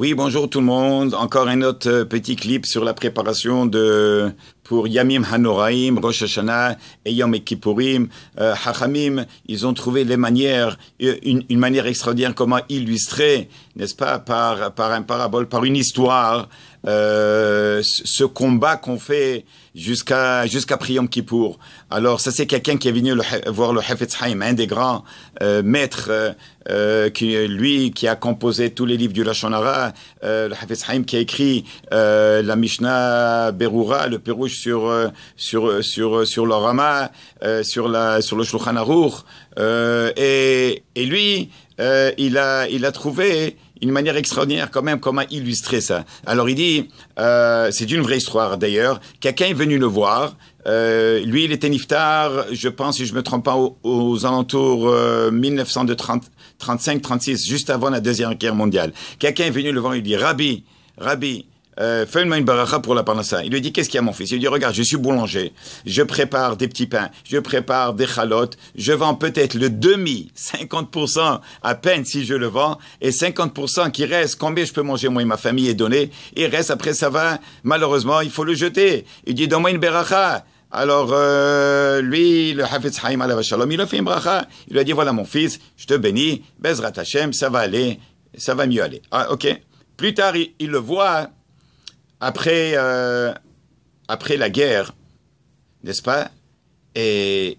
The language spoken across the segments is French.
Oui, bonjour tout le monde. Encore un autre euh, petit clip sur la préparation de pour Yamim Hanoraim, Rosh Hashanah et Yom Kippourim. Euh, Hachamim, ils ont trouvé les manières, euh, une, manière extraordinaire comment illustrer, n'est-ce pas, par, par un parabole, par une histoire, euh, ce combat qu'on fait jusqu'à jusqu'à Priom Kippour. Alors ça c'est quelqu'un qui est venu voir le Hafez Haim, un des grands maîtres, qui, lui qui a composé tous les livres du Lachonara, le Hafez Haim qui a écrit la Mishnah Berura, le Pérouche sur euh, sur euh, sur euh, sur le Rama, sur la sur le Shulchan Aruch, et, lui, il a il a trouvé une manière extraordinaire quand même comment illustrer ça. Alors il dit, c'est une vraie histoire d'ailleurs, quelqu'un est venu le voir, lui il était niftar, je pense si je me trompe pas, aux, alentours 1935-36, juste avant la Deuxième Guerre mondiale. Quelqu'un est venu le voir, il dit, Rabbi, Rabbi, euh, fais-moi une baracha pour la parnassa. Il lui dit, qu'est-ce qu'il y a mon fils Il lui dit, regarde, je suis boulanger, je prépare des petits pains, je prépare des chalotes, je vends peut-être le demi, 50% à peine si je le vends, et 50% qui reste, combien je peux manger moi et ma famille est donner, et reste après ça va, malheureusement, il faut le jeter. Il dit, donne-moi une baracha. Alors, euh, lui, le hafiz Haïm al il a fait une bracha. Il lui a dit, voilà mon fils, je te bénis, Bezrat ça va aller, ça va mieux aller. Ah, ok. Plus tard, il le voit, après, euh, après la guerre, n'est-ce pas Et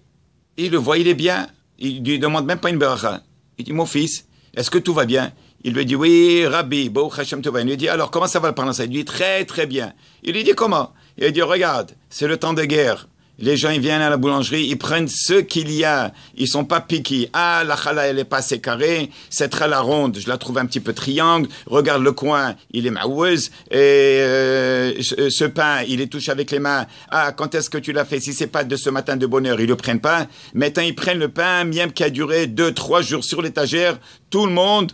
il le voit, il est bien. Il lui demande même pas une barra. Il dit, mon fils, est-ce que tout va bien Il lui dit, oui, Rabbi, beau Hashem bien. Il lui dit, alors comment ça va le prononcer Il lui dit, très très bien. Il lui dit, comment Il lui dit, regarde, c'est le temps de guerre. Les gens, ils viennent à la boulangerie, ils prennent ce qu'il y a. Ils sont pas piqués. Ah, la challah, elle est pas assez carrée. Cette la ronde, je la trouve un petit peu triangle. Regarde le coin, il est maoueuse. Et euh, ce pain, il est touché avec les mains. Ah, quand est-ce que tu l'as fait Si c'est pas de ce matin de bonheur, ils le prennent pas. Maintenant, ils prennent le pain, même qui a duré deux, trois jours sur l'étagère. Tout le monde,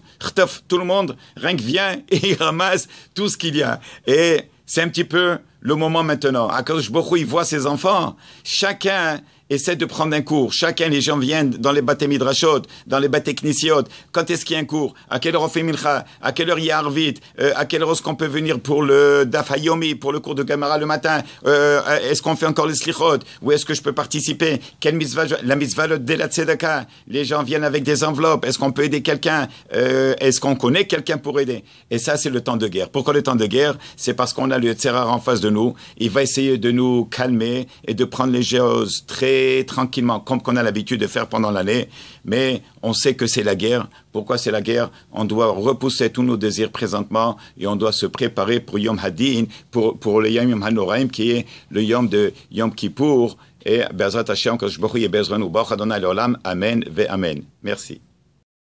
tout le monde, rien que vient et il ramasse tout ce qu'il y a. Et c'est un petit peu le moment maintenant. à Baruch beaucoup, il voit ses enfants. Chacun essaie de prendre un cours. Chacun, les gens viennent dans les bâtés midrashot, dans les bâtés knisiot. Quand est-ce qu'il y a un cours À quelle heure on fait milcha À quelle heure il y a Arvit euh, À quelle heure est-ce qu'on peut venir pour le dafayomi, pour le cours de Gamara le matin euh, euh, Est-ce qu'on fait encore les slichot Où est-ce que je peux participer Quelle mitzvah La mitzvah de la tzedaka. Les gens viennent avec des enveloppes. Est-ce qu'on peut aider quelqu'un Est-ce qu'on connaît quelqu'un pour aider Et ça, c'est le temps de guerre. Pourquoi le temps de guerre C'est parce qu'on a le tserar en face de nous. Il va essayer de nous calmer et de prendre les choses très tranquillement, comme qu'on a l'habitude de faire pendant l'année. Mais on sait que c'est la guerre. Pourquoi c'est la guerre On doit repousser tous nos désirs présentement et on doit se préparer pour Yom Hadin, pour, pour le Yom Hanoraim, qui est le Yom de Yom Kippour. Et Bezrat Hashem, et Amen Amen. Merci.